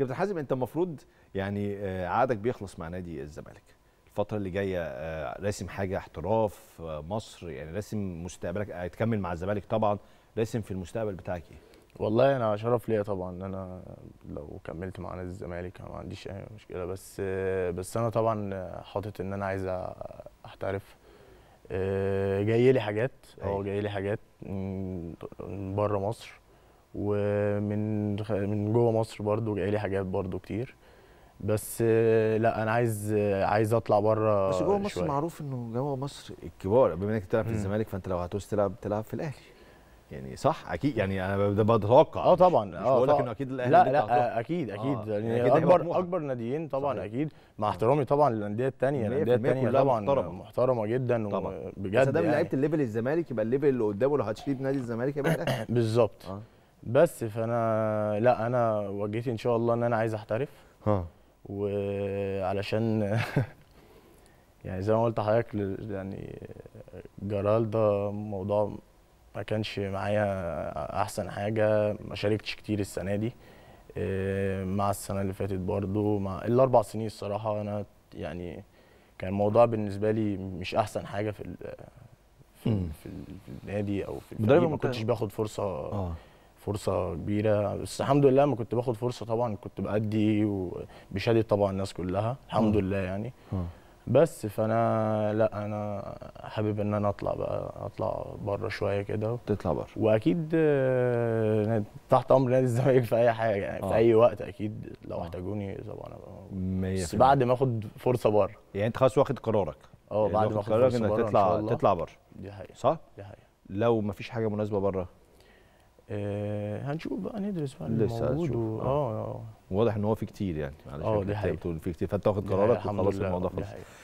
كابتن حازم انت المفروض يعني آه، عقدك بيخلص مع نادي الزمالك الفتره اللي جايه آه، راسم حاجه احتراف آه، مصر يعني راسم مستقبلك هتكمل مع الزمالك طبعا راسم في المستقبل بتاعك ايه والله انا شرف ليا طبعا ان انا لو كملت مع نادي الزمالك ما عنديش اي مشكله بس بس انا طبعا حاطط ان انا عايز احترف جاي لي حاجات اه جاي لي حاجات أيوة. بره مصر ومن من جوه مصر برضو جاي لي حاجات برضو كتير بس آه، لا انا عايز آه، عايز اطلع بره بس جوه مصر شوية. معروف انه جوه مصر الكبار بما انك بتلعب في الزمالك فانت لو هتوصل تلعب تلعب في الاهلي يعني صح اكيد يعني انا بتوقع اه طبعا مش اه بقول لك انه اكيد الاهلي لا لا اكيد اكيد آه. يعني أكيد اكبر اكبر ناديين طبعا صحيح. اكيد مع احترامي طبعا للانديه الثانيه الانديه الثانيه طبعا محترمه, محترمة جدا طبعا بجد بس ده يعني. لعيبه الليفل الزمالك يبقى الليفل اللي قدامه لو هتشيل نادي الزمالك يبقى الاهلي بالظبط آه. بس فانا لا انا واجهتي ان شاء الله ان انا عايز احترف ها وعلشان يعني زي ما قلت لحضرتك يعني جرال ده موضوع ما كانش معايا احسن حاجه ما شاركتش كتير السنه دي آه، مع السنه اللي فاتت برضو مع الاربع سنين الصراحه انا يعني كان الموضوع بالنسبه لي مش احسن حاجه في في, في النادي او في ما كنتش باخد فرصه آه. فرصه كبيره بس الحمد لله ما كنت باخد فرصه طبعا كنت بادي وبشهاده طبعا الناس كلها الحمد م. لله يعني م. بس فانا لا انا حابب ان انا اطلع بقى اطلع بره شويه كده تطلع بره واكيد آه، تحت امر نادي الزمالك في اي حاجه يعني آه. في اي وقت اكيد لو آه. احتاجوني طبعا انا بس بعد ما اخد فرصه بره يعني انت خلاص واخد قرارك اه يعني بعد ما اخد قرارك انك تطلع تطلع بره دي حقيقه صح؟ دي حقيقه لو ما فيش حاجه مناسبه بره آه، هنشوف بقى ندرس بقى لسه موجود و... آه،, آه. اه واضح ان هو في كتير يعني معلش اه دي حقيقة بتقول في كتير فانت واخد قرارك وخلاص الموضوع خلص